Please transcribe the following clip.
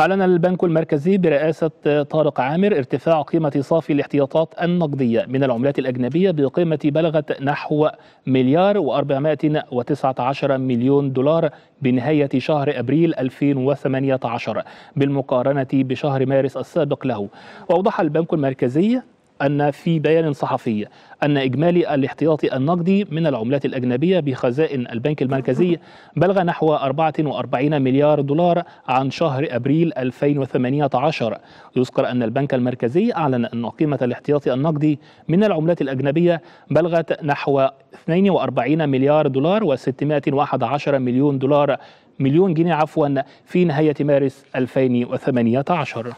أعلن البنك المركزي برئاسة طارق عامر ارتفاع قيمة صافي الاحتياطات النقدية من العملات الأجنبية بقيمة بلغت نحو مليار و419 مليون دولار بنهاية شهر أبريل 2018 بالمقارنة بشهر مارس السابق له وأوضح البنك المركزي أن في بيان صحفي أن إجمالي الاحتياطي النقدي من العملات الأجنبية بخزائن البنك المركزي بلغ نحو 44 مليار دولار عن شهر أبريل 2018 يذكر أن البنك المركزي أعلن أن قيمة الاحتياطي النقدي من العملات الأجنبية بلغت نحو 42 مليار دولار و611 مليون دولار مليون جنيه عفوا في نهاية مارس 2018